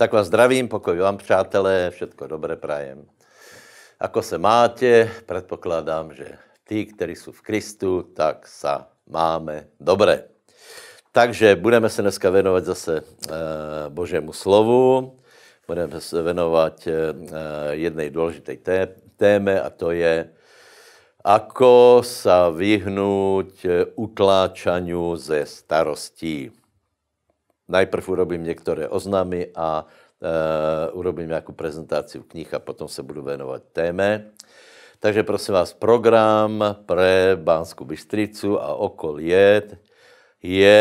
Tak vás zdravím, pokoj vám, přátelé, všetko dobré prajem. Ako se máte, předpokládám, že ty, kteří jsou v Kristu, tak sa máme dobré. Takže budeme se dneska věnovat zase eh, Božému slovu, budeme se věnovat eh, jednej důležité téme a to je ako sa vyhnúť eh, utláčaniu ze starostí najprv urobím některé oznamy a e, urobím nějakou prezentaci v knih a potom se budu věnovat téme. Takže prosím vás, program pre Bánsku Bystricu a okol je, je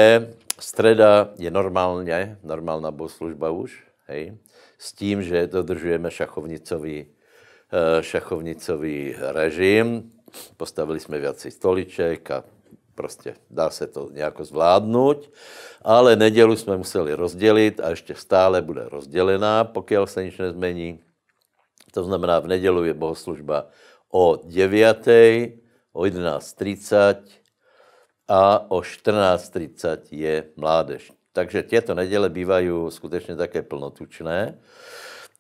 streda je normálně, normálna bohoslužba už, hej, s tím, že dodržujeme šachovnicový, eh, šachovnicový režim. Postavili jsme viacej stoliček a Prostě dá se to nějak zvládnout, ale nedělu jsme museli rozdělit a ještě stále bude rozdělená, pokud se nic nezmění. To znamená, v nedělu je bohoslužba o 9, o 11.30 a o 14.30 je mládež. Takže těto neděle bývají skutečně také plnotučné.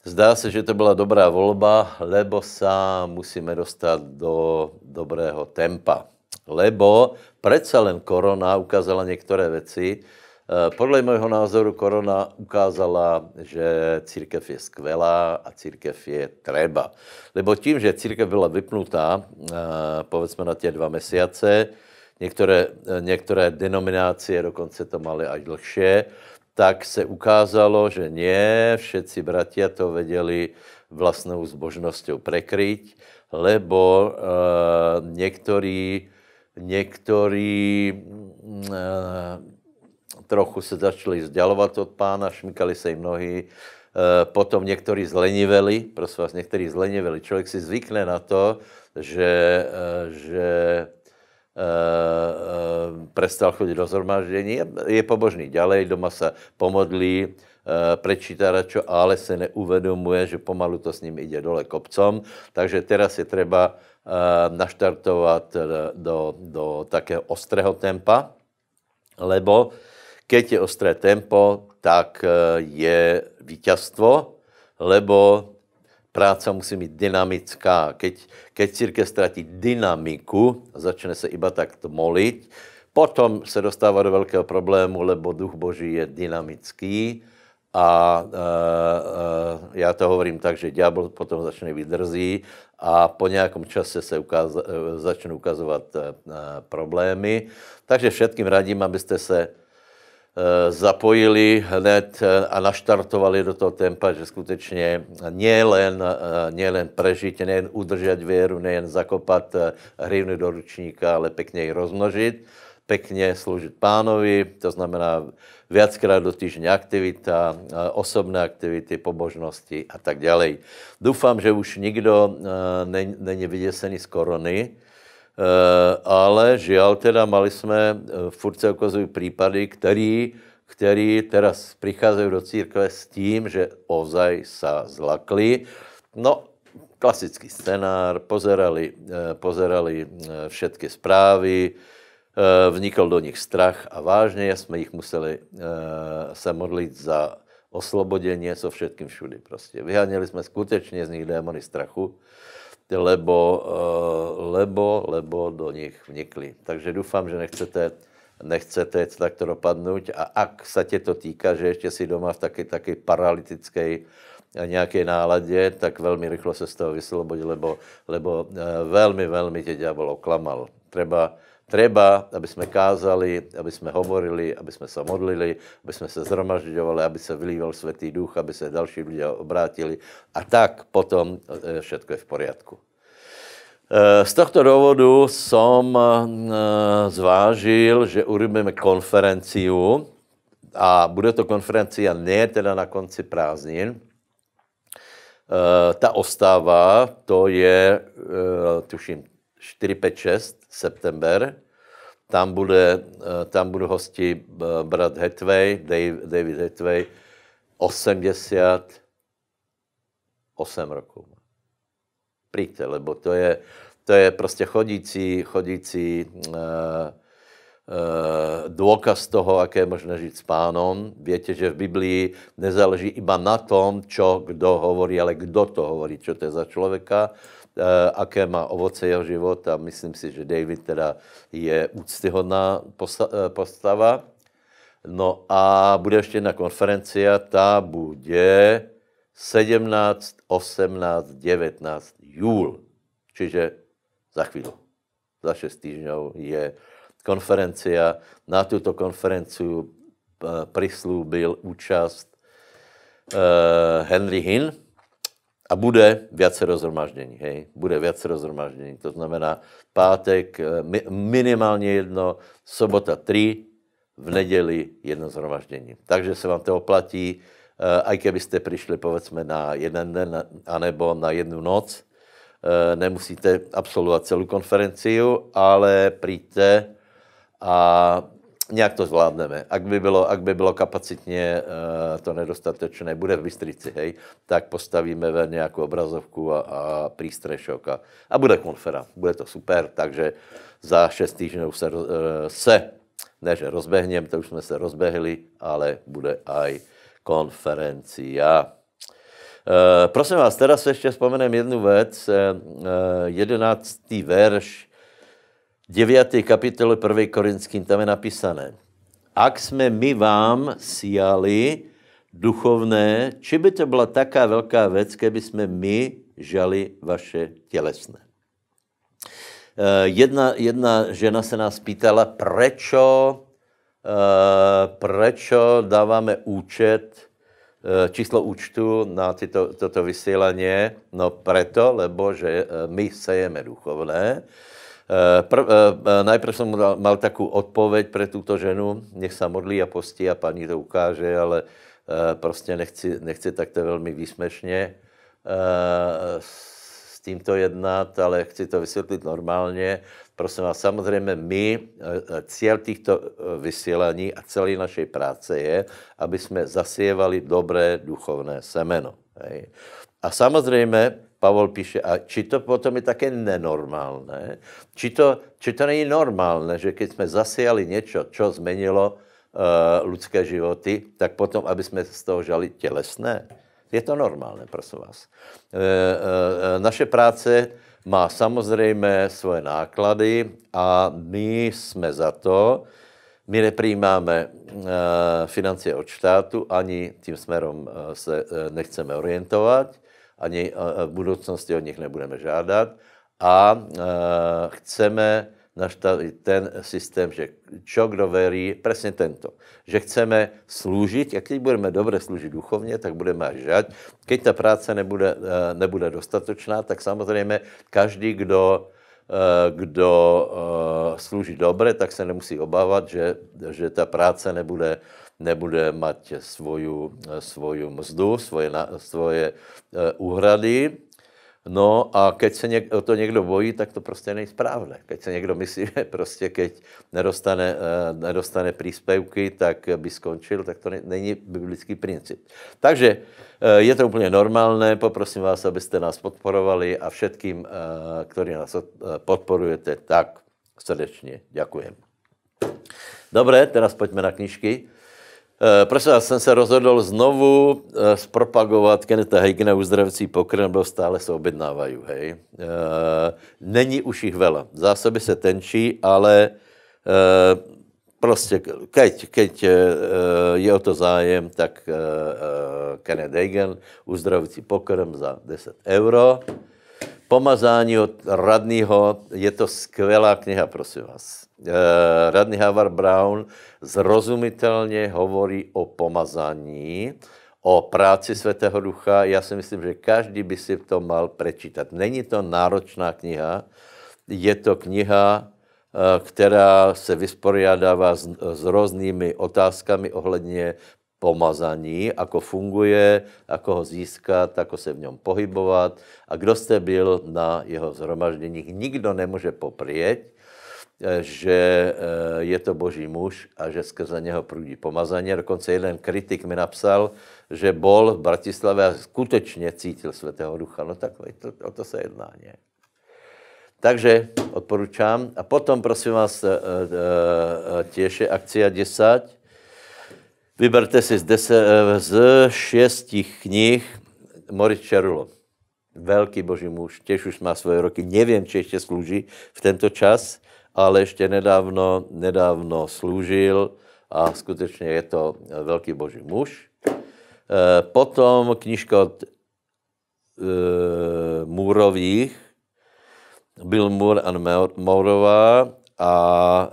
Zdá se, že to byla dobrá volba, lebo se musíme dostat do dobrého tempa. Lebo Přece len korona ukázala některé věci. Eh, podle mého názoru korona ukázala, že církev je skvělá a církev je treba. Lebo tím, že církev byla vypnutá, eh, povedzme na tě dva měsíce, některé, eh, některé denominácie dokonce to mali až dlhšie, tak se ukázalo, že ne, všetci bratia to věděli vlastnou zbožnosťou prekryť, lebo e, někteří Někteří mm, eh, trochu se začali vzdělovat od pána, šmykali se jim nohy, eh, potom někteří zleniveli, prosím vás, někteří zleniveli. Člověk si zvykne na to, že, eh, že prestal chodit do zhromaždění, je pobožný ďalej, doma se pomodlí, prečítá račo, ale se neuvedomuje, že pomalu to s ním ide dole kopcom. Takže teraz je třeba Eh, naštartovat eh, do, do takého ostrého tempa, lebo keď je ostré tempo, tak eh, je víťazstvo, lebo práca musí být dynamická. Keď, keď církev ztratí dynamiku, začne se iba tak molit, potom se dostává do velkého problému, lebo duch boží je dynamický, a e, e, já to hovorím tak, že ďábel potom začne vydrzí a po nějakém čase se ukaz, e, začnou ukazovat e, problémy. Takže všetkým radím, abyste se e, zapojili hned e, a naštartovali do toho tempa, že skutečně nejen, e, nejen prežít, nejen udržet věru, nejen zakopat e, hrivny do ručníka, ale pěkně ji rozmnožit pekne slúžiť pánovi, to znamená viackrát do týždňa aktivita, eh, osobné aktivity, pobožnosti a tak ďalej. Dúfam, že už nikdo eh, není vyděsený z korony, eh, ale žiaľ teda mali jsme, furt se ukazují případy, který, který teraz přicházejí do církve s tím, že ozaj sa zlakli. No klasický scénář, pozerali, pozerali všetky zprávy, Eh, Vnikl do nich strach a vážně jsme jich museli eh, se modlit za osloboděně, co všetkým všudy prostě. Vyháněli jsme skutečně z nich démony strachu, lebo, eh, lebo, lebo do nich vnikli. Takže doufám, že nechcete nechcete takto dopadnout a ak se tě to týká, že ještě si doma v taky, taky paralytické nějaké náladě, tak velmi rychlo se z toho vyslobodí, lebo, lebo velmi, velmi tě ďábel oklamal. Treba Treba, aby jsme kázali, aby jsme hovorili, aby jsme se modlili, aby jsme se zhromažďovali, aby se vylíval svatý duch, aby se další lidé obrátili. A tak potom eh, všechno je v pořádku. Eh, z tohto důvodu jsem eh, zvážil, že urobíme konferenci a bude to konferencia ne teda na konci prázdnin, ta ostává, to je, tuším, 4, 5, 6, september. Tam, bude, eh, tam budou hosti eh, brat Hathaway, David Hathaway, 88 rokov. Přijďte, lebo to je, to je prostě chodící, chodící uh, uh, toho, aké je možné žít s pánom. Víte, že v Biblii nezáleží iba na tom, čo kdo hovorí, ale kdo to hovorí, čo to je za člověka Eh, aké má ovoce jeho života. Myslím si, že David teda je úctyhodná eh, postava. No a bude ještě jedna konferencia, ta bude 17, 18, 19 júl. Čiže za chvíli, za 6 týdnů je konferencia. Na tuto konferenciu eh, prislúbil účast Henry Hinn, a bude více rozhromaždění, hej, bude více rozhromaždění, to znamená pátek eh, mi, minimálně jedno, sobota tři, v neděli jedno zhromaždění. Takže se vám to oplatí, i eh, kdybyste přišli povedzme na jeden den anebo na jednu noc, eh, nemusíte absolvovat celou konferenciu, ale přijďte a nějak to zvládneme. Ak by bylo, ak by bylo kapacitně e, to nedostatečné, bude v Bystrici, hej, tak postavíme ven nějakou obrazovku a, a přístrešok a, a bude konfera. Bude to super, takže za šest týdnů se, e, se ne, že rozbehněm, to už jsme se rozbehli, ale bude aj konferencia. E, eh, prosím vás, teraz ještě vzpomenem jednu věc. E, jedenáctý verš 9. kapitole 1. Korinským, tam je napísané. Ak jsme my vám siali duchovné, či by to byla taká velká věc, keby jsme my žali vaše tělesné. Eh, jedna, jedna žena se nás pýtala, prečo, eh, prečo dáváme účet, eh, číslo účtu na tyto, toto vysílání. No preto, lebo že my sejeme duchovné, Eh, prv, eh, najprv jsem mu mal takovou odpověď pro tuto ženu, nech se modlí a postí a paní to ukáže, ale eh, prostě nechci, nechci takto velmi výsmešně s tímto jednat, ale chci to vysvětlit normálně. Prosím vás, samozřejmě my, cíl těchto vysílání a celé naší práce je, aby jsme zasievali dobré duchovné semeno. A samozřejmě Pavel píše, a či to potom je také nenormálné, či to, či to není normálné, že když jsme zasiali něco, co změnilo uh, lidské životy, tak potom, aby jsme z toho žali tělesné. Je to normálné, prosím vás. Uh, uh, naše práce má samozřejmě svoje náklady a my jsme za to, my neprijímáme financie od štátu, ani tím směrem se nechceme orientovat ani eh, eh, v budoucnosti od nich nebudeme žádat. A eh, chceme nastavit ten systém, že čo kdo verí, přesně tento. Že chceme sloužit, jak když budeme dobře sloužit duchovně, tak budeme až žať. Keď ta práce nebude, nebude dostatočná, tak samozřejmě každý, kdo kdo slouží dobře, tak se nemusí obávat, že, že ta práce nebude nebude mít svoju, svoju mzdu, svoje, svoje e, úhrady. No a keď se něk, o to někdo bojí, tak to prostě není správné. Keď se někdo myslí, že prostě keď nedostane, e, nedostane příspěvky, tak by skončil, tak to není biblický princip. Takže e, je to úplně normálné, poprosím vás, abyste nás podporovali a všetkým, kteří nás podporujete, tak srdečně děkujem. Dobré, teraz pojďme na knížky. Eh, prosím vás, jsem se rozhodl znovu eh, zpropagovat Keneta Heigena uzdravící pokrm, nebo stále se objednávají, hej. Eh, není už jich vela. Zásoby se tenčí, ale prostě, keď, keď je o to zájem, tak Kenneth Hagen uzdravující pokrm za 10 euro. Pomazání od radního je to skvělá kniha, prosím vás. Eh, radný Havar Brown zrozumitelně hovorí o pomazání, o práci Svatého Ducha. Já si myslím, že každý by si to mal prečítat. Není to náročná kniha, je to kniha, eh, která se vysporiadává s, s různými otázkami ohledně pomazaní, ako funguje, ako ho získat, ako se v něm pohybovat. A kdo jste byl na jeho zhromažděních, nikdo nemůže poprieť, Eh, že eh, je to boží muž a že skrze něho prudí pomazaně. Dokonce jeden kritik mi napsal, že bol v Bratislave a skutečně cítil svatého ducha. No tak to, o to se jedná, ne? Takže odporučám. A potom, prosím vás, eh, těše akcia 10. Vyberte si z, deset, z šestich knih Moritz Čerulo. velký boží muž, těž už má svoje roky, nevím, či ještě slouží v tento čas, ale ještě nedávno, nedávno slúžil a skutečně je to eh, velký boží muž. Eh, potom knižka od eh, Můrových, byl Můr a Mourová a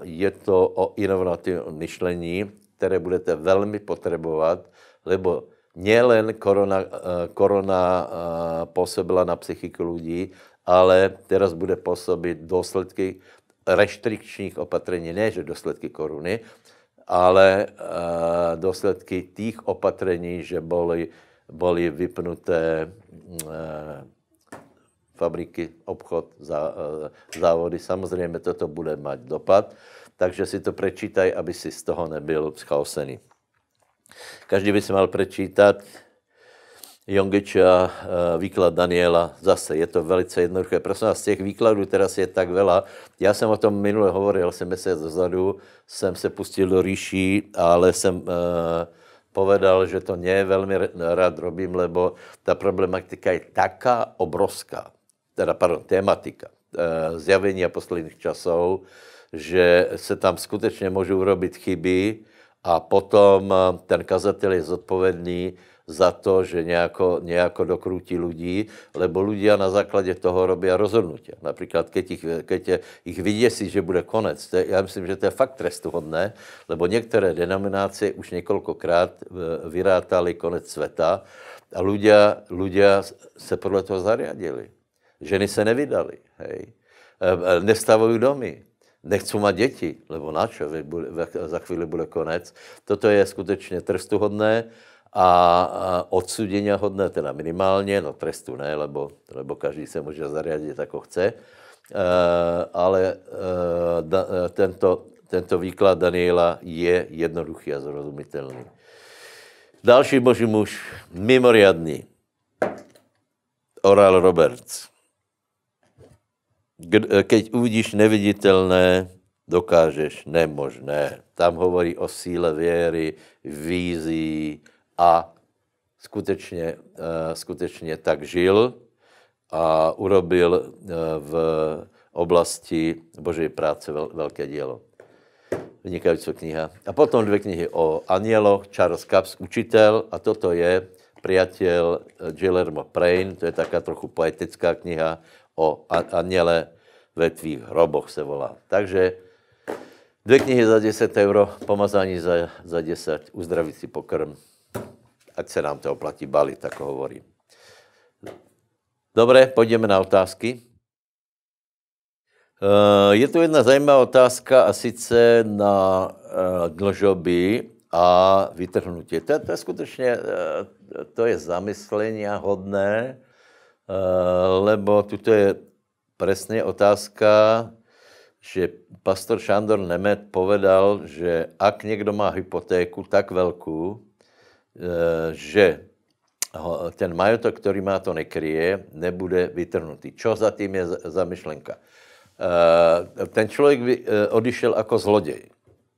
je to o inovativním myšlení, které budete velmi potřebovat, lebo nejen korona, korona působila na psychiku lidí, ale teraz bude působit důsledky, reštrikčních opatření ne že dosledky koruny, ale uh, eh, dosledky těch opatření, že byly byly vypnuté uh, fabriky, obchod, zá, uh, eh, závody. Samozřejmě toto bude mít dopad, takže si to prečítaj, aby si z toho nebyl schaosený. Každý by si mal prečítat a e, výklad Daniela, zase je to velice jednoduché. Prosím vás, těch výkladů teraz je tak vela. Já jsem o tom minule hovoril, jsem se zadu, jsem se pustil do rýší, ale jsem uh, povedal, že to nie velmi rád robím, lebo ta problematika je taká obrovská, teda pardon, tématika uh, e, zjavení a posledních časů, že se tam skutečně můžou urobit chyby a potom ten kazatel je zodpovědný za to, že nějako, nějako dokrutí lidí, lebo lidé na základě toho robí rozhodnutia. Například, keď jich keď je, ich vyděsí, že bude konec, to je, já myslím, že to je fakt trestuhodné, lebo některé denominace už několikrát eh, vyrátali konec světa a ľudia, ľudia se podle toho zariadili. Ženy se nevydali, hej. Eh, eh, nestavují domy, nechcou mať děti, lebo na čo, za chvíli bude konec. Toto je skutečně trstuhodné a odsudenia hodné, teda minimálně, no trestu ne, lebo, lebo každý se může zariadit, ako chce, e, ale e, da, e, tento, tento výklad Daniela je jednoduchý a zrozumitelný. Další boží muž, mimoriadný, Oral Roberts. Keď uvidíš neviditelné, dokážeš nemožné. Tam hovorí o síle věry, vízí, a skutečně, eh, skutečně tak žil a urobil eh, v oblasti Boží práce velké dílo. Vynikající kniha. A potom dvě knihy o aněloch, Charles Kaps, učitel, a toto je priateľ eh, Guillermo Prain, to je taká trochu poetická kniha o Aniele, ve tvých hroboch se volá. Takže dvě knihy za 10 euro, pomazání za, za 10, uzdravící pokrm ať se nám to oplatí balit, tak hovorím. Dobré, pojďme na otázky. Eh, je tu jedna zajímavá otázka a sice na eh, dlžoby a vytrhnutí. To, to je skutečně, eh, to je zamyslení hodné, lebo tuto je přesně otázka, že pastor Šandor Nemet povedal, že ak někdo má hypotéku tak velkou, Eh, že ten majetok, který má to nekryje, nebude vytrhnutý. Čo za tím je za myšlenka? Eh, ten člověk eh, odišel jako zloděj.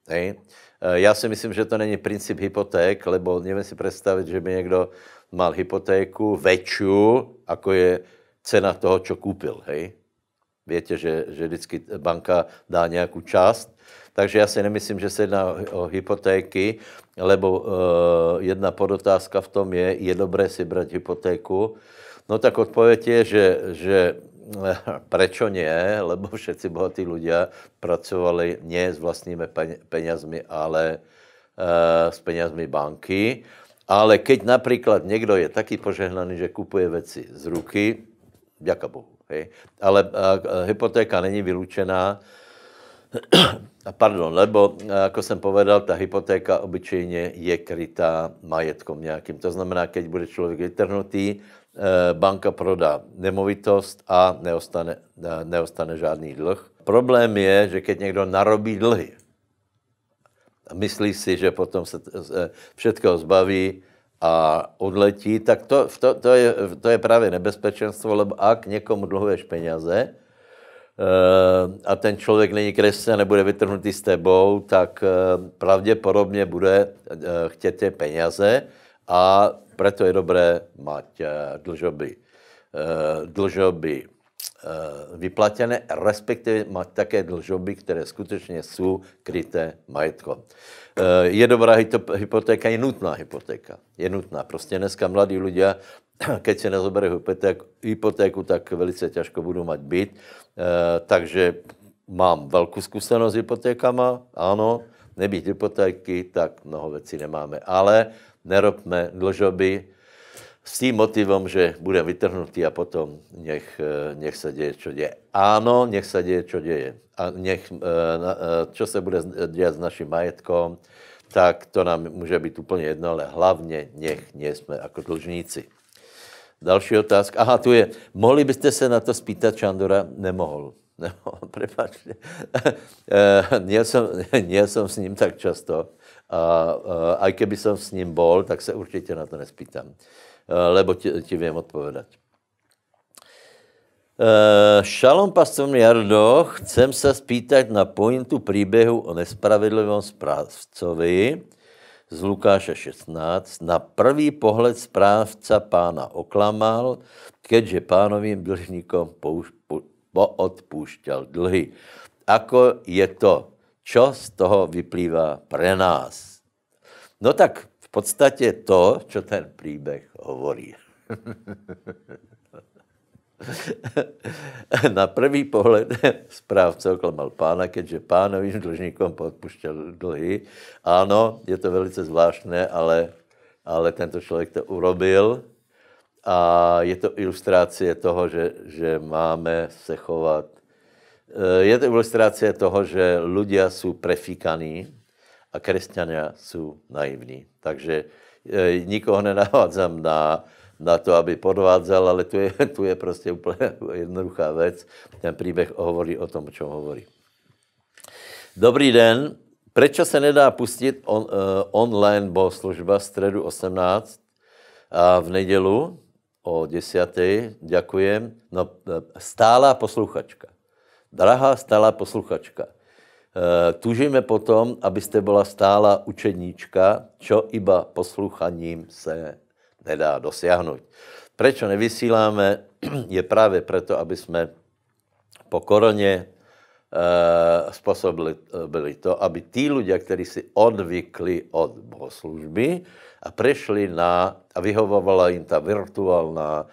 Hej? Já si myslím, že to není princip hypoték, lebo nevím si představit, že by někdo mal hypotéku väčšiu, jako je cena toho, co koupil. Hej? Víte, že, že vždycky banka dá nějakou část takže já si nemyslím, že se jedná o hypotéky, lebo eh, jedna podotázka v tom je, je dobré si brát hypotéku. No tak odpověď je, že, že prečo nie, lebo všetci bohatí lidé pracovali ne s vlastními penězmi, ale eh, s penězmi banky. Ale keď například někdo je taky požehnaný, že kupuje věci z ruky, děka bohu, hej. ale uh, hypotéka není vylučená, Pardon, lebo, eh, jako jsem povedal, ta hypotéka obyčejně je krytá majetkom nějakým. To znamená, keď bude člověk vytrhnutý, eh, banka prodá nemovitost a neostane, eh, neostane žádný dlh. Problém je, že keď někdo narobí dlhy a myslí si, že potom se všetko zbaví a odletí, tak to, to, to, je, to je právě nebezpečenstvo, lebo ak někomu dlhuješ peněze, Eh, a ten člověk není kresťan, nebude vytrhnutý s tebou, tak eh, pravděpodobně bude eh, chtět tě peněze a proto je dobré mať dlžoby, dlžoby vyplatěné, respektive mať také dlžoby, které skutečně jsou kryté majetkom. Je dobrá hypotéka, je nutná hypotéka. Je nutná. Prostě dneska mladí lidé keď si nezoberu hypotéku, tak velice těžko budu mať byt. Eh, takže mám velkou zkušenost s hypotékama, ano, nebýt hypotéky, tak mnoho věcí nemáme. Ale nerobme dlžoby s tím motivem, že budeme vytrhnutý a potom nech, eh, nech se děje, co děje. Ano, nech se děje, co děje. A nech, čo eh, se bude dělat s naším majetkom, tak to nám může být úplně jedno, ale hlavně nech nejsme jako dlužníci. Další otázka. Aha, tu je. Mohli byste se na to spýtat Čandora? Nemohl. Nemohl, prepáčte. Eh, měl, jsem, měl jsem s ním tak často. A, eh, a i keby jsem s ním bol, tak se určitě na to nespýtám. Eh, lebo ti, ti vím odpovědat. Šalom pastor Jardo, chcem se spýtať na pointu příběhu o nespravedlivém správcovi, z Lukáše 16, na prvý pohled správca pána oklamal, keďže pánovým dlžníkom poodpúšťal dlhy. Ako je to? Čo z toho vyplývá pre nás? No tak v podstatě to, co ten příběh hovorí. Na prvý pohled správce oklamal pána, keďže pánovým dlužníkom podpuštěl dlhy. Ano, je to velice zvláštné, ale, ale tento člověk to urobil a je to ilustrace toho, že, že máme se chovat. Eh, je to ilustrace toho, že ľudia jsou prefíkaní a křesťania jsou naivní. Takže eh, nikoho nenavádzam na na to, aby podvádzal, ale tu je, tu je prostě úplně jednoduchá věc. Ten příběh hovorí o tom, o čem hovorí. Dobrý den. Proč se nedá pustit on, uh, online bohoslužba v středu 18 a v nedělu o 10. Děkujem. No, eh, stálá posluchačka. Drahá stálá posluchačka. Eh, tužíme potom, abyste byla stála učeníčka, čo iba posluchaním se nedá dosáhnout. Proč nevysíláme, je právě proto, aby jsme po koroně e, způsobili eh, byli to, aby ti lidé, kteří si odvykli od bohoslužby a přešli na, a vyhovovala jim ta virtuálna,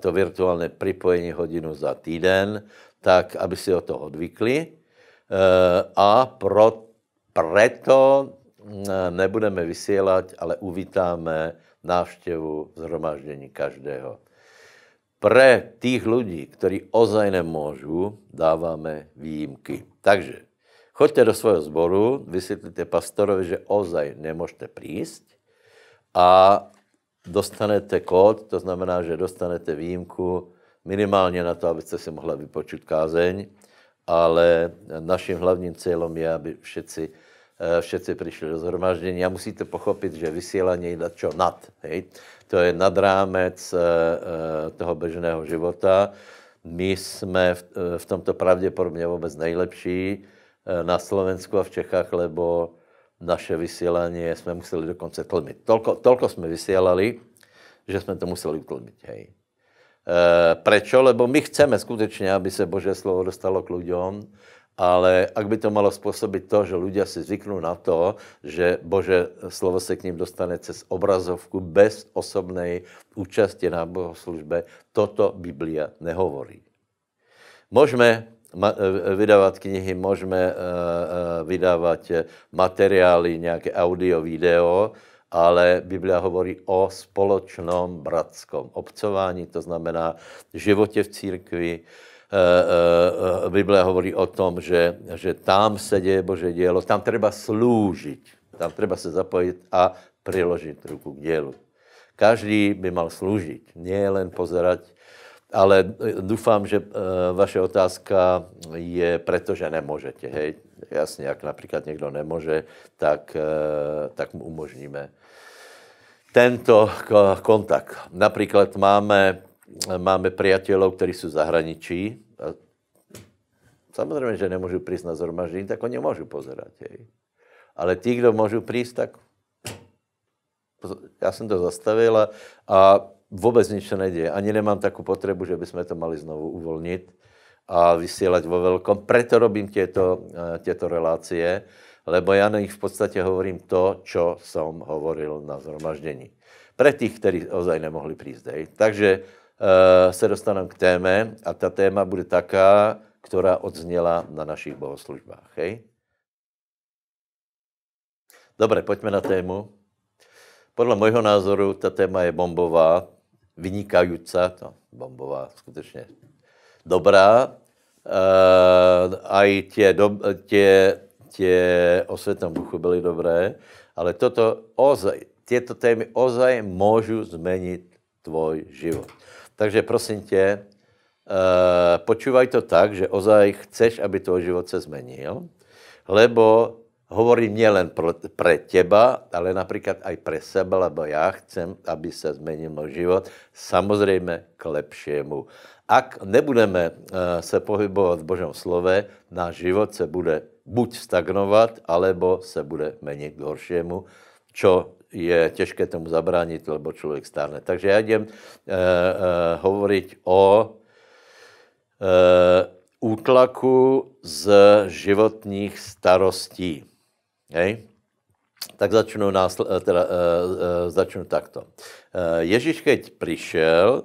to virtuální připojení hodinu za týden, tak aby si o to odvykli eh, a pro, preto mm, nebudeme vysílat, ale uvítáme návštěvu zhromaždění každého. Pre těch lidí, kteří ozaj nemůžu, dáváme výjimky. Takže choďte do svého zboru, vysvětlíte pastorovi, že ozaj nemůžete přijít, a dostanete kód, to znamená, že dostanete výjimku minimálně na to, abyste si mohli vypočít kázeň, ale naším hlavním cílem je, aby všetci Eh, všetci přišli do zhromaždění a musíte pochopit, že vysílání je čo nad. Hej? To je nad rámec eh, eh, toho běžného života. My jsme v, v tomto pravděpodobně vůbec nejlepší na Slovensku a v Čechách, lebo naše vysílání jsme museli dokonce tlmit. Tolko, tolko jsme vysílali, že jsme to museli utlmit. Hej. E, prečo? Lebo my chceme skutečně, aby se Boží slovo dostalo k lidem ale ak by to malo spôsobiť to, že ľudia si zvyknú na to, že Bože slovo se k ním dostane cez obrazovku bez osobnej účasti na bohoslužbe, toto Biblia nehovorí. Môžeme eh, vydávat knihy, můžeme eh, eh, vydávat materiály, nějaké audio, video, ale Biblia hovorí o společnom bratskom obcování, to znamená životě v církvi, Eh, eh, eh, Bible hovorí o tom, že, že tam se děje Bože dělo, tam treba sloužit, tam treba se zapojit a přiložit ruku k dělu. Každý by mal sloužit, nie len pozerať, ale doufám, že vaše otázka je, protože nemůžete, hej. Jasně, jak například někdo nemůže, tak, tak mu umožníme tento kontakt. Například máme máme priateľov, ktorí sú zahraničí. A samozrejme, že nemôžu prísť na zhromaždenie, tak oni môžu pozerať. Hej. Ale tí, kdo môžu prísť, tak já jsem to zastavil a, a vůbec nic se neděje. Ani nemám takú potřebu, že bychom to mali znovu uvolnit a vysílat vo veľkom. Preto robím těto, e, těto relácie, lebo já na nich v podstatě hovorím to, čo jsem hovoril na zhromaždení. Pre tých, kteří ozaj nemohli Hej. Takže Eh, se dostaneme k téme a ta téma bude taká, která odzněla na našich bohoslužbách. Hej? Dobre, pojďme na tému. Podle mojho názoru ta téma je bombová, vynikající, no, bombová, skutečně dobrá. Uh, eh, a i tě, do, tě, tě o světom duchu byly dobré, ale toto ozaj, tyto témy ozaj můžu změnit tvoj život. Takže prosím tě, eh, počúvaj to tak, že ozaj chceš, aby tvoj život se zmenil, lebo hovorím nielen pro, pre teba, ale například aj pre seba, lebo já chcem, aby se zmenil můj život, samozřejmě k lepšímu. Ak nebudeme eh, se pohybovat v Božom slove, náš život se bude buď stagnovat, alebo se bude menit k horšímu, čo je těžké tomu zabránit, lebo člověk stárne. Takže já jdem e, eh, e, eh, hovoriť o e, útlaku z životních starostí. Hej? Tak začnu, násle, teda, e, e, začnu takto. E, Ježíš, keď přišel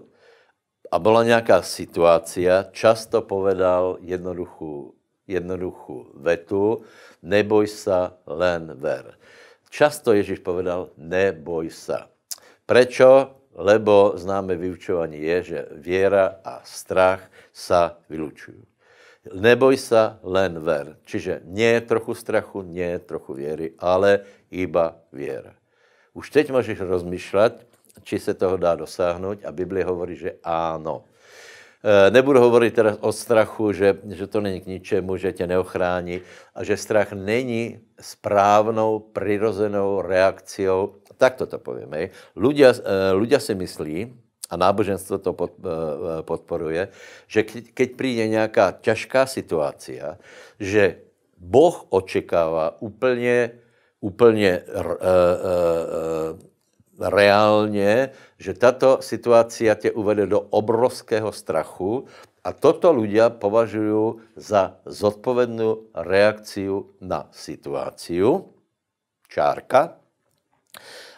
a byla nějaká situácia, často povedal jednoduchou jednoduchou vetu, neboj se, len ver. Často Ježíš povedal, neboj se. Prečo? Lebo známe vyučování je, že věra a strach sa vylučují. Neboj se, len ver. Čiže nie trochu strachu, nie trochu věry, ale iba věra. Už teď můžeš rozmýšlet, či se toho dá dosáhnout a Bible hovorí, že ano. Eh, nebudu hovorit teda o strachu, že, že to není k ničemu, že tě neochrání a že strach není správnou, přirozenou reakciou. Tak to to povíme. Ľudia, ľudia eh, si myslí, a náboženstvo to eh, podporuje, že keď přijde nějaká těžká situace, že Boh očekává úplně, úplně uh, uh, reálně že tato situace tě uvede do obrovského strachu a toto lidé považují za zodpovednou reakci na situaci Čárka.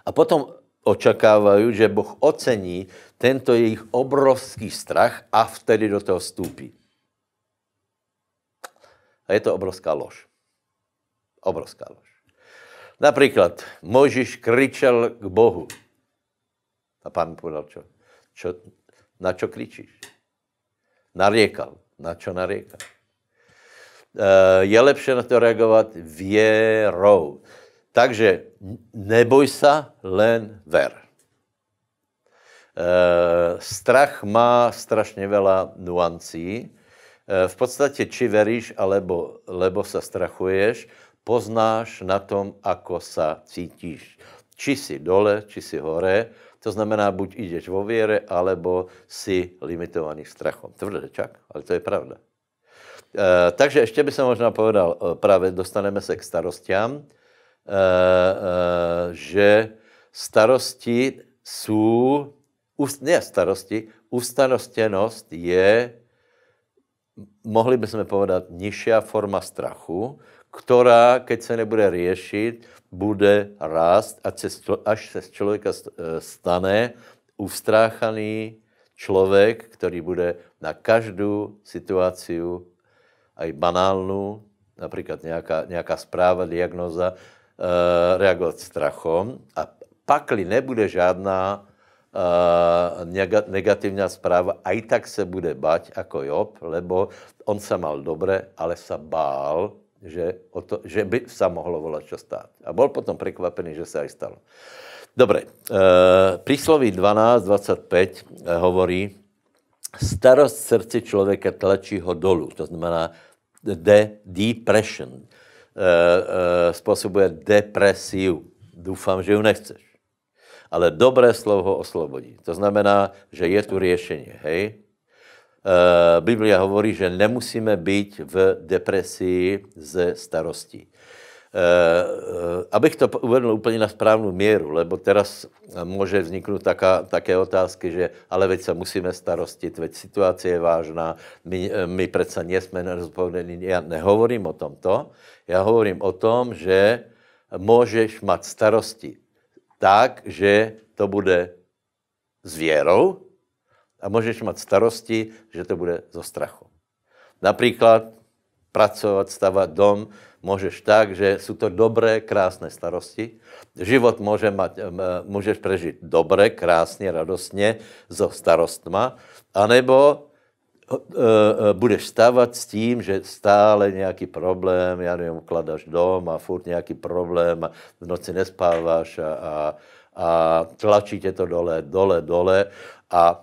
A potom očakávají, že Boh ocení tento jejich obrovský strach a vtedy do toho vstoupí. A je to obrovská lož. Obrovská lož. Například Možíš křičel k Bohu. A pán mi povedal, čo? čo na čo kričíš? Nariekal. Na čo nariekal? E, je lepší na to reagovat věrou. Takže neboj se, len ver. E, strach má strašně veľa nuancí. E, v podstatě, či veríš, alebo lebo sa strachuješ, poznáš na tom, ako sa cítíš. Či si dole, či si hore, to znamená, buď jdeš vo věre, alebo si limitovaný strachom. Tvrdé čak, ale to je pravda. E, takže ještě by se možná povedal, eh, právě dostaneme se k starostiam, e, eh, e, že starosti jsou, ne starosti, ustanostenost je, mohli bychom povedat, nižší forma strachu, která, keď se nebude řešit, bude rást a až se z člověka eh, stane ustráchaný člověk, který bude na každou situaci, aj banálnu, například nějaká, nějaká zpráva, diagnoza, eh, reagovat strachom a pakli nebude žádná uh, eh, negativní zpráva, aj tak se bude bať jako Job, lebo on se mal dobře, ale se bál, že, o to, že by sa mohlo volat čo stát. A bol potom prekvapený, že se aj stalo. Dobre, e, eh, prísloví 12.25 eh, hovorí, starost srdce člověka tlačí ho dolů, to znamená de- depression, e, e, způsobuje depresiu. Doufám, že ju nechceš. Ale dobré slovo oslobodí. To znamená, že je tu řešení, hej? Eh, Biblia hovorí, že nemusíme být v depresii ze starostí. Eh, eh, abych to uvedl úplně na správnou míru, lebo teraz může vzniknout taká, také otázky, že ale veď se musíme starostit, veď situace je vážná, my, my přece nejsme nerozpovedení. Já nehovorím o tomto, já hovorím o tom, že můžeš mít starosti tak, že to bude s věrou, a můžeš mít starosti, že to bude so strachu. Například pracovat, stavat dom, můžeš tak, že jsou to dobré, krásné starosti. Život může mať, můžeš prežít dobré, krásně, radostně, so starostma, anebo e, e, budeš stávat s tím, že stále nějaký problém, já nevím, ukladaš dom a furt nějaký problém, a v noci nespáváš a, a, a tlačí tě to dole, dole, dole a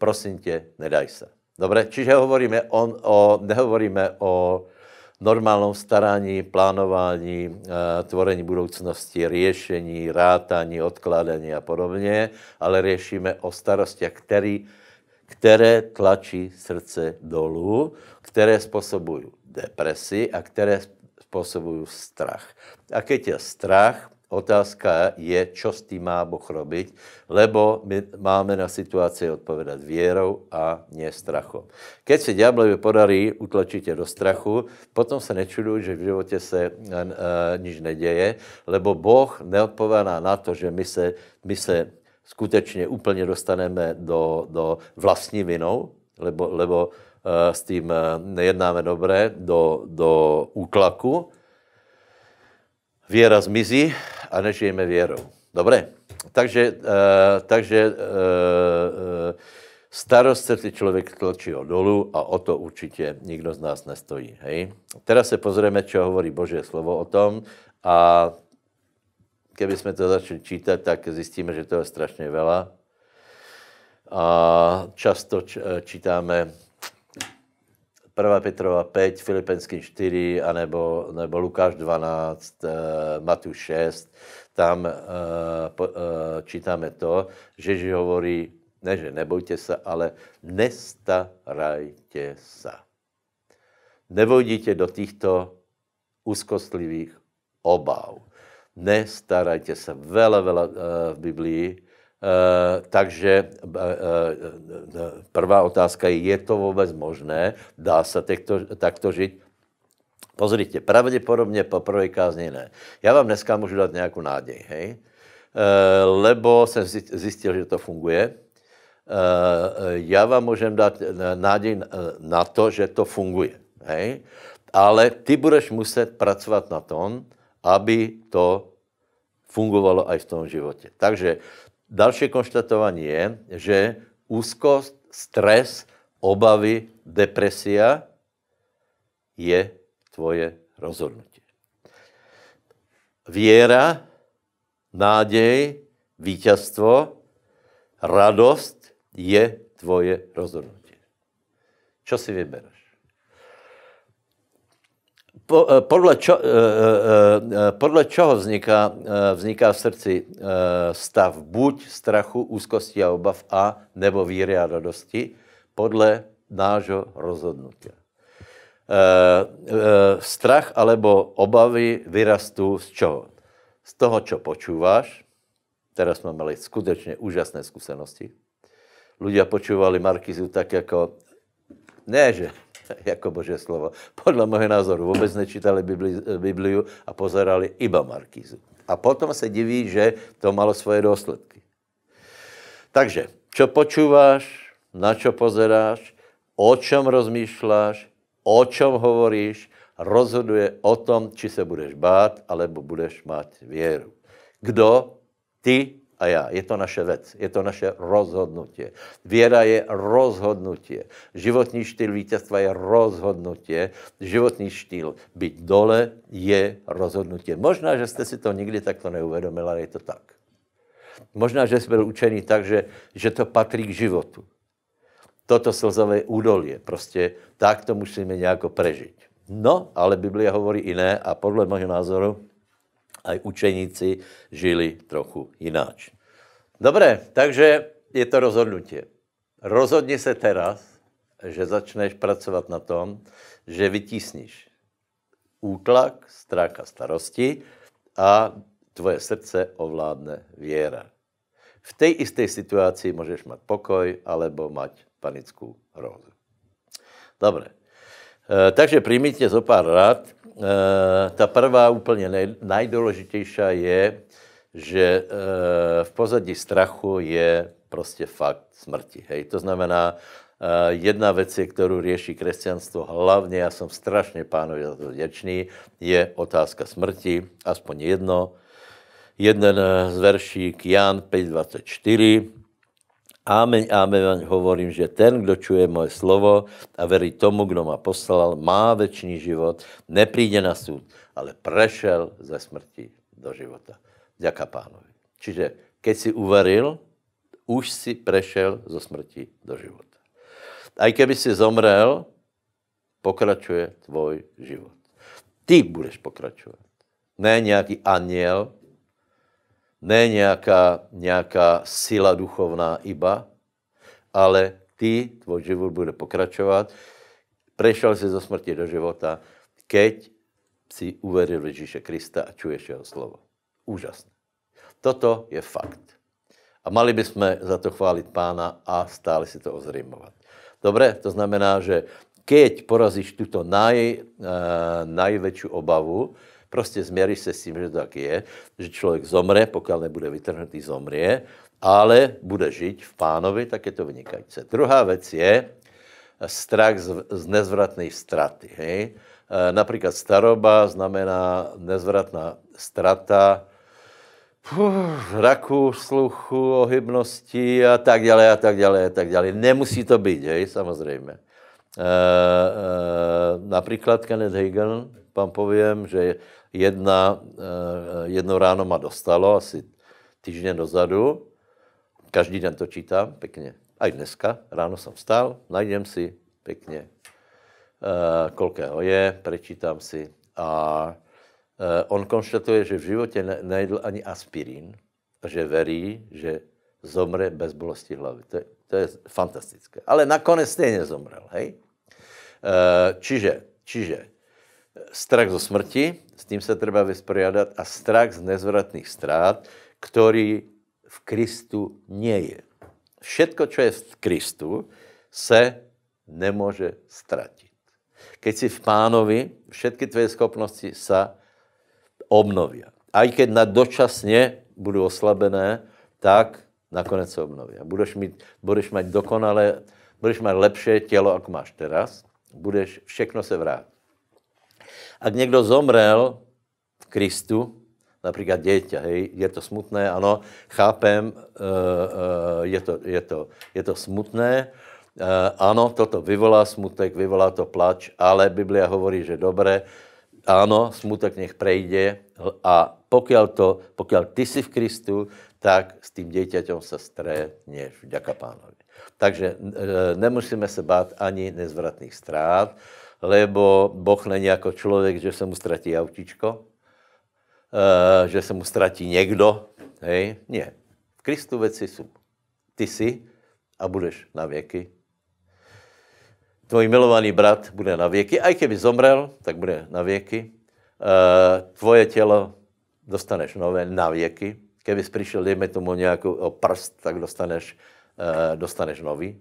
prosím tě, nedaj se. Dobre, čiže hovoríme on, o, nehovoríme o normálnom starání, plánování, e, tvorení budoucnosti, riešení, rátání, odkládání a podobně, ale řešíme o starostiach, který, které tlačí srdce dolů, které způsobují depresi a které způsobují strach. A keď je strach, Otázka je, co s tím má Boh robiť, lebo my máme na situaci odpovedať věrou a nie strachom. Keď se diablovi podarí utlačit do strachu, potom se nečuduj, že v životě se uh, eh, eh, nič neděje, lebo Boh neodpovědá na to, že my se, my se skutečně úplně dostaneme do, do vlastní vinou, lebo, lebo uh, s tím nejednáme dobré, do, do útlaku, věra zmizí a nežijeme věrou. Dobré? Takže, uh, takže uh, starost se ty člověk tlačí dolu a o to určitě nikdo z nás nestojí. Hej? Teraz se pozrieme, co hovorí Boží slovo o tom a keby jsme to začali čítat, tak zjistíme, že to je strašně veľa. A často čítáme 1. Petrova 5, Filipenský 4, anebo, nebo Lukáš 12, Matu 6, tam eh, po, eh, čítáme to, že Ježíš hovorí, ne, že nebojte se, ale nestarajte se. Nevojdíte do těchto úzkostlivých obav. Nestarajte se. Vele, vele vela eh, v Biblii Eh, takže eh, eh, prvá otázka je, je to vůbec možné, dá se takto, takto žít? Pozrite, pravděpodobně po prvé kázni ne. Já vám dneska můžu dát nějakou náděj, hej? lebo jsem zjistil, že to funguje. Já vám můžem dát nádej na to, že to funguje. Hej? Ale ty budeš muset pracovat na tom, aby to fungovalo i v tom životě. Takže Další konštatování je, že úzkost, stres, obavy, depresia je tvoje rozhodnutí. Věra, nádej, vítězstvo, radost je tvoje rozhodnutí. Co si vyberáš? Eh, podle, čo, eh, eh, podle čoho vzniká, vzniká v srdci stav buď strachu, úzkosti a obav, a nebo víry a radosti, podle nášho rozhodnutí. Strach alebo obavy vyrastou z čoho? Z toho, čo počúváš. Teraz jsme měli skutečně úžasné zkušenosti. Ľudia počúvali Markizu tak jako, ne, že jako bože slovo. Podle mého názoru vůbec nečítali Bibli, Bibliu a pozerali iba Markízu. A potom se diví, že to malo svoje důsledky. Takže, čo počúváš, na čo pozeráš, o čem rozmýšláš, o čem hovoríš, rozhoduje o tom, či se budeš bát, alebo budeš mít věru. Kdo? Ty a já. Je to naše věc, je to naše rozhodnutí. Věra je rozhodnutí. Životní štýl vítězstva je rozhodnutí. Životní štýl být dole je rozhodnutí. Možná, že jste si to nikdy takto neuvědomili, ale je to tak. Možná, že jsme byl učeni tak, že, že to patří k životu. Toto slzové údolí, prostě tak to musíme nějako prežít. No, ale Biblia hovorí jiné a podle mého názoru a učeníci žili trochu jináč. Dobré, takže je to rozhodnutí. Rozhodni se teraz, že začneš pracovat na tom, že vytísníš útlak, strach a starosti a tvoje srdce ovládne věra. V té isté situaci můžeš mít pokoj alebo mať panickou hrozu. Dobré. E, takže přijmite zo pár rad, Eh, ta prvá úplně nej, nejdůležitější je, že eh, v pozadí strachu je prostě fakt smrti. Hej. To znamená, eh, jedna věc, je, kterou řeší křesťanstvo hlavně, já jsem strašně pánovi za to vděčný, je otázka smrti, aspoň jedno. Jeden z veršík Jan 5.24, Amen, amen hovorím, že ten, kdo čuje moje slovo a verí tomu, kdo ma poslal, má večný život, nepríde na súd, ale prešel ze smrti do života. Ďaká pánovi. Čiže keď si uveril, už si prešel zo smrti do života. Aj keby si zomrel, pokračuje tvoj život. Ty budeš pokračovat. Ne nějaký aniel, ne nějaká, nějaká síla duchovná iba, ale ty, tvoj život bude pokračovat. Prešel si zo smrti do života, keď si uveril Ježíše Krista a čuješ jeho slovo. Úžasné. Toto je fakt. A mali bychom za to chválit pána a stále si to ozřejmovat. Dobré, to znamená, že keď porazíš tuto naj, uh, najväčšiu obavu, Prostě změříš se s tím, že to tak je, že člověk zomře, pokud nebude vytrhnutý, zomře, ale bude žít v pánovi, tak je to vynikající. Druhá věc je eh, strach z, z straty. Hej? Eh, například staroba znamená nezvratná strata Puh, raku, sluchu, ohybnosti a tak dále, a tak dále, a tak dále. Nemusí to být, hej, samozřejmě. E, e, například Kenneth Hagen, vám povím, že jedna, eh, jedno ráno ma dostalo, asi týždeň dozadu. Každý den to čítám, pěkně. A i dneska, ráno jsem vstal, najdem si pěkně, eh, kolkého je, prečítám si. A eh, on konštatuje, že v životě nejedl ani aspirín, že verí, že zomře bez bolesti hlavy. To je, to je fantastické. Ale nakonec stejně zomrel, hej? Čiže, čiže strach zo smrti, s tím se treba vysporiadat a strach z nezvratných strát, který v Kristu nie je. Všetko, čo je v Kristu, se nemůže ztratit. Keď si v pánovi, všetky tvoje schopnosti sa obnoví. A i keď na dočasně budou oslabené, tak nakonec se obnoví. Budeš mít, budeš mít dokonale, budeš mít lepší tělo, jak máš teraz. Budeš, všechno se vrátit. Ak někdo zomrel v Kristu, například děťa, hej, je to smutné, ano, chápem, eh, eh, je to, je to, je to smutné, eh, ano, toto vyvolá smutek, vyvolá to plač, ale Biblia hovorí, že dobré, ano, smutek nech prejde a pokiaľ, to, pokiaľ ty jsi v Kristu, tak s tím děťaťom se stretneš, vďaka pánovi. Takže nemusíme se bát ani nezvratných strát, lebo Boh není jako člověk, že se mu ztratí autíčko, eh, že se mu ztratí někdo. Hej? Ne. V Kristu věci jsou. Ty jsi a budeš na věky. Tvoj milovaný brat bude na věky. A i kdyby zomrel, tak bude na věky. Eh, tvoje tělo dostaneš nové na věky. Kdyby přišel, dejme tomu nějakou prst, tak dostaneš, eh, dostaneš nový.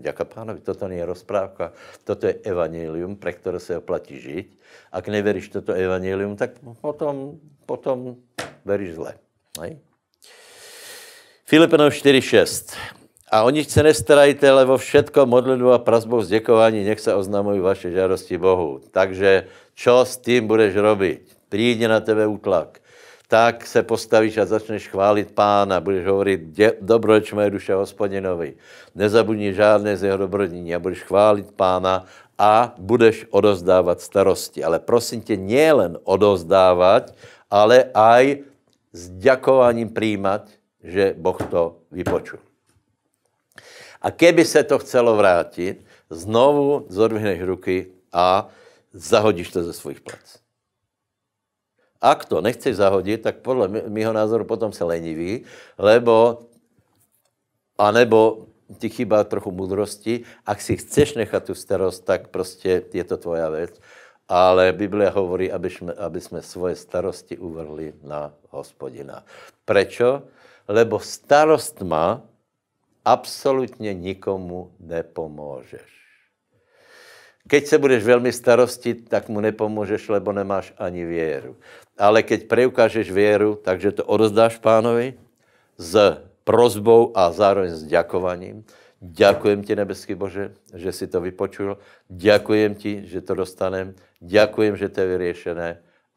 Ďaká pánovi, toto nie je rozprávka, toto je evanílium, pre ktoré sa oplatí žiť. Ak neveríš toto evanílium, tak potom, potom veríš zle. Hej? Filipenov 4.6. A o nič se nestarajte, ale vo všetko modlitbu a prasbou zděkování nech se oznamují vaše žádosti Bohu. Takže čo s tím budeš robiť? Přijde na tebe útlak tak se postavíš a začneš chválit pána, budeš hovorit, dobroč moje duše hospodinovi, nezabudni žádné z jeho dobrodiní a budeš chválit pána a budeš odozdávat starosti. Ale prosím tě, nejen odozdávat, ale aj s děkováním přijímat, že Boh to vypočul. A keby se to chcelo vrátit, znovu zodvihneš ruky a zahodíš to ze svých plec. Ak to nechceš zahodit, tak podle mého názoru potom se lenivý, lebo anebo ti chybá trochu mudrosti. Ak si chceš nechat tu starost, tak prostě je to tvoja věc. Ale Biblia hovorí, aby jsme, aby jsme svoje starosti uvrli na hospodina. Prečo? Lebo starostma absolutně nikomu nepomůžeš. Keď se budeš velmi starostit, tak mu nepomůžeš, lebo nemáš ani věru. Ale keď preukážeš věru, takže to odozdáš pánovi s prozbou a zároveň s děkovaním. Ďakujem ti, nebeský Bože, že si to vypočul. Ďakujem ti, že to dostanem. Ďakujem, že to je vyriešené.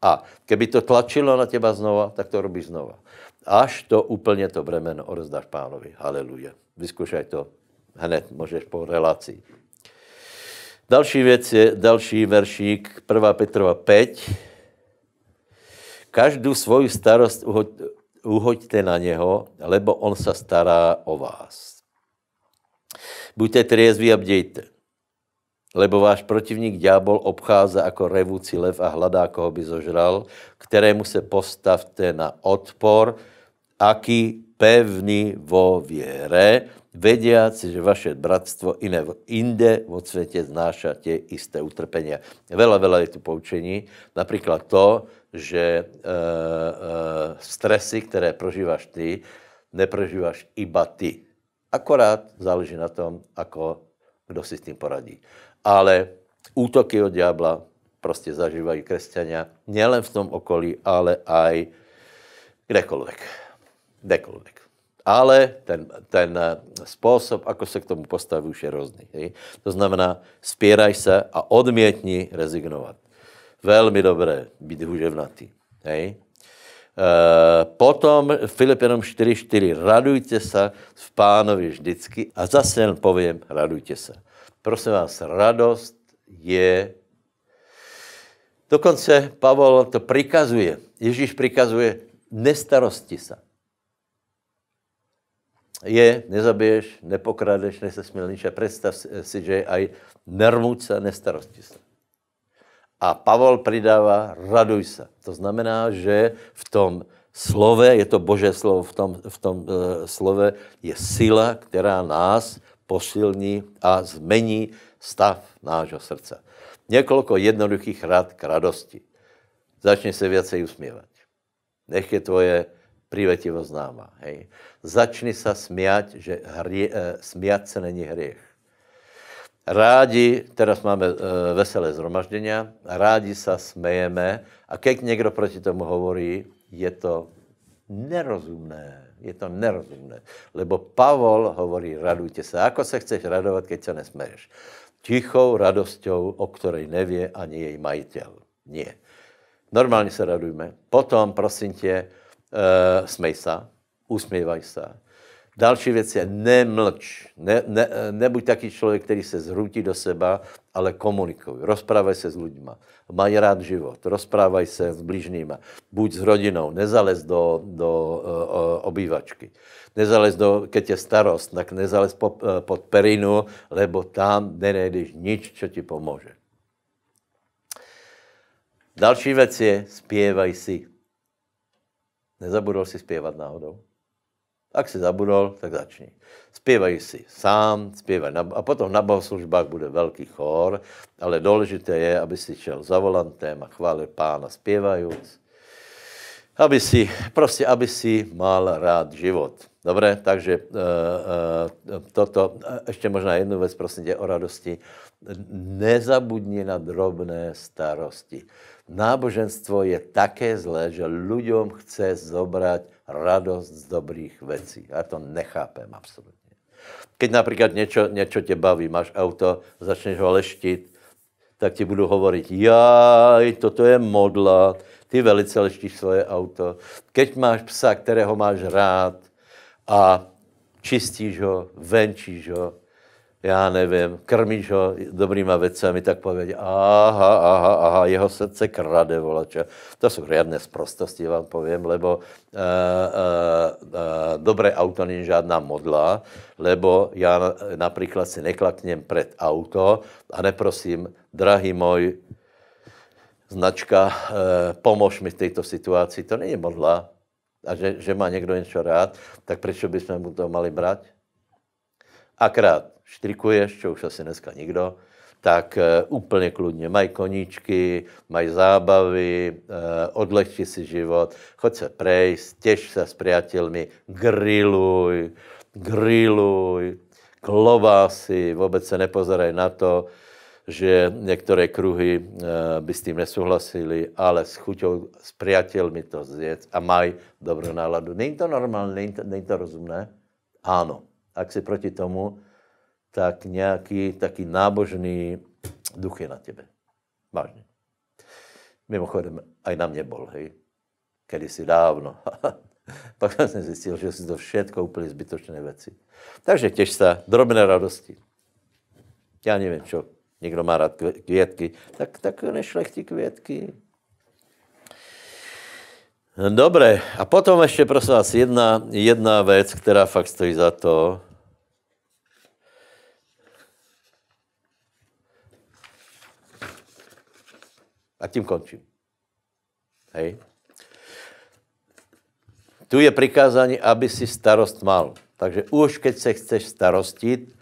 A keby to tlačilo na teba znova, tak to robíš znova. Až to úplně to bremeno odozdáš pánovi. Haleluja. Vyzkoušej to hned, můžeš po relaci. Další věc je, další veršík, 1. Petrova 5. Každou svoji starost uhoď, uhoďte na něho, lebo on se stará o vás. Buďte triezví a bdějte, lebo váš protivník ďábel obchází jako revúci lev a hladá koho by zožral, kterému se postavte na odpor, aký pevný vo věre, vediac, že vaše bratstvo iné, inde vo svete znášate isté utrpenia. Veľa, veľa je tu poučení. Napríklad to, že e, e, stresy, ktoré prožívaš ty, neprožívaš iba ty. Akorát záleží na tom, ako, kdo si s tým poradí. Ale útoky od diabla prostě zažívají křesťania nielen v tom okolí, ale aj kdekoľvek. Kdekoľvek. Ale ten, ten eh, způsob, ako se k tomu už je různý. To znamená, spíraj se a odmětni rezignovat. Velmi dobré být huževnatý. Hej? E, potom Filipinom 4.4. Radujte se v pánovi vždycky. A zase jen povím, radujte se. Prosím vás, radost je... Dokonce Pavel to prikazuje. Ježíš prikazuje, nestarosti se je nezabiješ, nepokradeš, nesesmilníš a představ si, že je aj se, nestarosti se. A Pavol pridává, raduj se. To znamená, že v tom slove, je to božé slovo, v tom, v tom uh, eh, slove je síla, která nás posilní a změní stav nášho srdce. Několiko jednoduchých rad k radosti. Začni se věcej usmívat. Nech je tvoje prívetivo známa. Hej. Začni se smiať, že hrie, eh, smiať se není hriech. Rádi, teraz máme e, veselé zhromaždenia, rádi se smejeme a keď někdo proti tomu hovorí, je to nerozumné. Je to nerozumné. Lebo Pavol hovorí, radujte se. Ako se chceš radovat, keď se nesmeješ? Tichou radosťou, o ktorej nevě ani jej majitel. Nie. Normálně se radujme. Potom, prosím tě, uh, smej se, usmívaj se. Další věc je nemlč. Ne, ne, nebuď taký člověk, který se zhrutí do seba, ale komunikuj. Rozprávaj se s lidmi. Maj rád život. Rozprávaj se s blížnými, Buď s rodinou. Nezalez do, do uh, obývačky. Nezalez do, keď je starost, tak nezalez po, uh, pod perinu, lebo tam nenajdeš nič, co ti pomůže. Další věc je, zpěvaj si Nezabudol si zpěvat náhodou? Tak si zabudol, tak začni. Zpěvají si sám, zpěvaj na, a potom na bohoslužbách bude velký chor, ale důležité je, aby si šel za volantem a chválil pána zpěvajúc, aby si, prostě, aby si mal rád život. Dobré, takže e, e, toto, eh, ještě možná jednu věc, prosím tě, o radosti. Nezabudni na drobné starosti náboženstvo je také zlé, že lidem chce zobrať radost z dobrých věcí. Já to nechápem absolutně. Keď například něco, něco tě baví, máš auto, začneš ho leštit, tak ti budu hovorit, jaj, toto je modla, ty velice leštíš svoje auto. Keď máš psa, kterého máš rád a čistíš ho, venčíš ho, já nevím, krmíš ho dobrýma věcmi, tak pověď, aha, aha, aha, jeho srdce krade, volače. To jsou riadné zprostosti, vám povím, lebo uh, uh, uh, dobré auto není žádná modla, lebo já například si neklaknem před auto a neprosím, drahý můj, značka, uh, pomož mi v této situaci, to není modla, a že, že má někdo něco rád, tak proč bychom mu to mali brát? Akrát štrikuješ, čo už asi dneska nikdo, tak eh, úplně kludně. Mají koníčky, mají zábavy, eh, odlehčí si život, choď se prejs, těž se s priatelmi, griluj, griluj, klobásy, vůbec se nepozeraj na to, že některé kruhy eh, by s tím nesouhlasili, ale s chuťou, s priatelmi to zjedz a mají dobrou náladu. Není to normální, není to, není to rozumné? Ano. Ak si proti tomu, tak nějaký taký nábožný duch je na tebe. Vážně. Mimochodem, aj na mě bol, hej. Kedysi dávno. Pak jsem zjistil, že si to všetko úplně zbytočné věci. Takže těž se, drobné radosti. Já nevím, čo. Někdo má rád květky, tak, tak nešlechti květky. Dobré, a potom ještě prosím vás jedna, jedna věc, která fakt stojí za to. A tím končím. Hej. Tu je prikázání, aby si starost mal. Takže už keď se chceš starostit,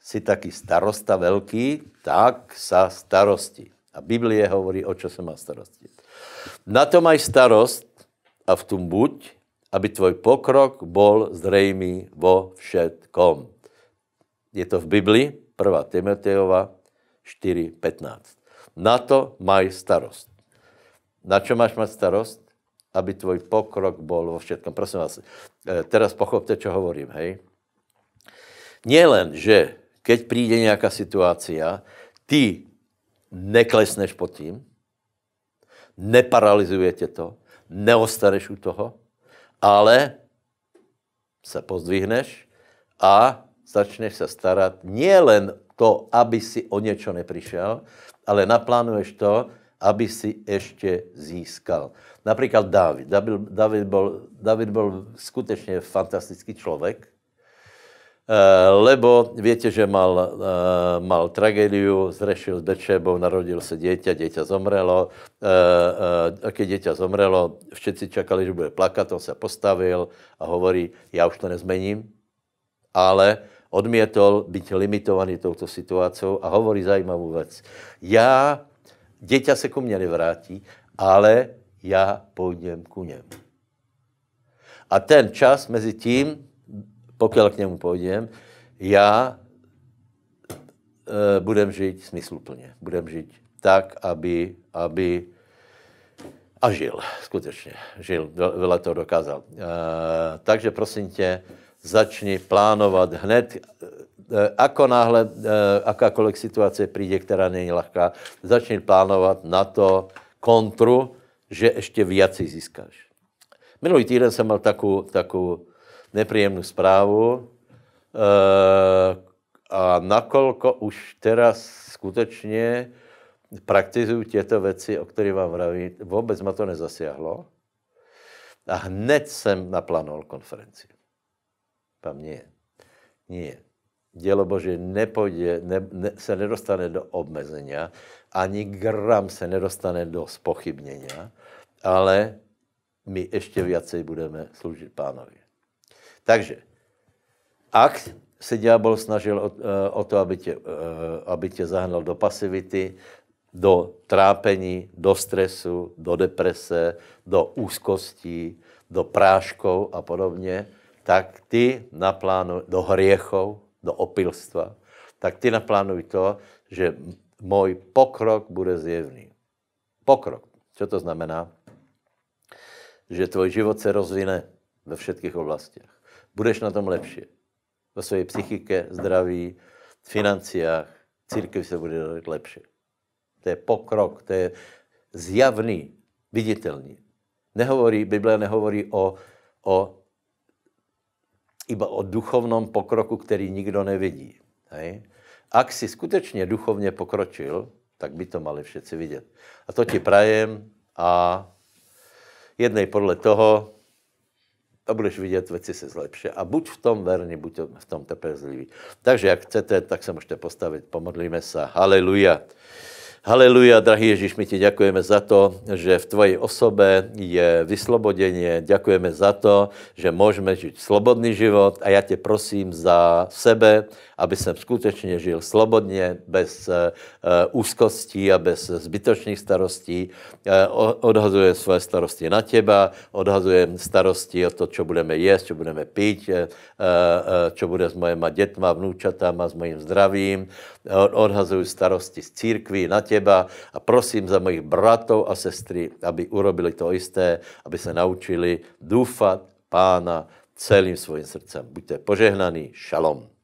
si taky starosta velký, tak sa starosti. A Biblie hovorí, o čo se má starostit. Na to maj starost a v tom buď, aby tvoj pokrok bol zrejmý vo všetkom. Je to v Biblii, 1. Timoteova 4.15. Na to maj starost. Na čo máš mať starost? Aby tvoj pokrok bol vo všetkom. Prosím vás, e, teraz pochopte, čo hovorím, hej? Nielen, že keď príde nejaká situácia, ty neklesneš pod tím, neparalizujete to, neostaneš u toho, ale se pozdvihneš a začneš se starat nielen to, aby si o něco nepřišel, ale naplánuješ to, aby si ještě získal. Například David. David, David, David bol skutečně fantastický člověk, eh, lebo víte, že mal, eh, mal tragédiu, zrešil s Bečebou, narodil se dítě, dítě zomrelo. Eh, a když dítě zomrelo, všetci čakali, že bude plakat, on se postavil a hovorí, já už to nezmením, ale odmětol být limitovaný touto situací a hovorí zajímavou věc. Já, děťa se ku mně nevrátí, ale já půjdem ku němu. A ten čas mezi tím, pokud k němu půjdem, já e, budem žít smysluplně. Budem žít tak, aby, aby a žil, skutečně, žil, vele to dokázal. E, takže prosím tě, začni plánovat hned, eh, eh, ako náhle eh, akákoliv situace přijde, která není lehká, začni plánovat na to kontru, že ještě víc získáš. Minulý týden jsem měl takovou, takovou nepříjemnou zprávu a nakolko už teraz skutečně praktizuju těto věci, o kterých vám vraví, vůbec ma to nezasiahlo. A hned jsem naplánoval konferenci. Tam nie. Nie. Dělo Bože nepojde, ne, ne, se nedostane do obmezenia, ani gram se nedostane do spochybnění, ale my ještě viacej budeme sloužit pánovi. Takže, ak se ďábel snažil o, e, o to, aby tě, e, aby tě zahnal do pasivity, do trápení, do stresu, do deprese, do úzkostí, do práškov a podobně, tak ty naplánuj do hriechov, do opilstva, tak ty naplánuj to, že můj pokrok bude zjevný. Pokrok. Co to znamená? Že tvoj život se rozvine ve všech oblastech. Budeš na tom lepší. Ve své psychike, zdraví, financiách, církev se bude dělat lepší. To je pokrok, to je zjavný, viditelný. Nehovorí, Bible nehovorí o, o iba o duchovnom pokroku, který nikdo nevidí. Hej? Ak si skutečně duchovně pokročil, tak by to mali všetci vidět. A to ti prajem a jednej podle toho a budeš vidět, věci se zlepší. A buď v tom verný, buď v tom trpezlivý. Takže jak chcete, tak se můžete postavit. Pomodlíme se. Haleluja. Haleluja, drahý Ježíš, my ti děkujeme za to, že v tvoji osobe je vysloboděně, děkujeme za to, že můžeme žít slobodný život a já tě prosím za sebe, aby jsem skutečně žil slobodně, bez uh, úzkostí a bez zbytočných starostí. Uh, eh, odhazujem svoje starosti na těba, odhazuje starosti o to, co budeme jíst, co budeme pít, co uh, bude s mojima dětma, vnůčatama, s mojím zdravím odhazují starosti z církvy na těba a prosím za mojich bratov a sestry, aby urobili to isté, aby se naučili dúfať pána celým svým srdcem. Buďte požehnaní. Šalom.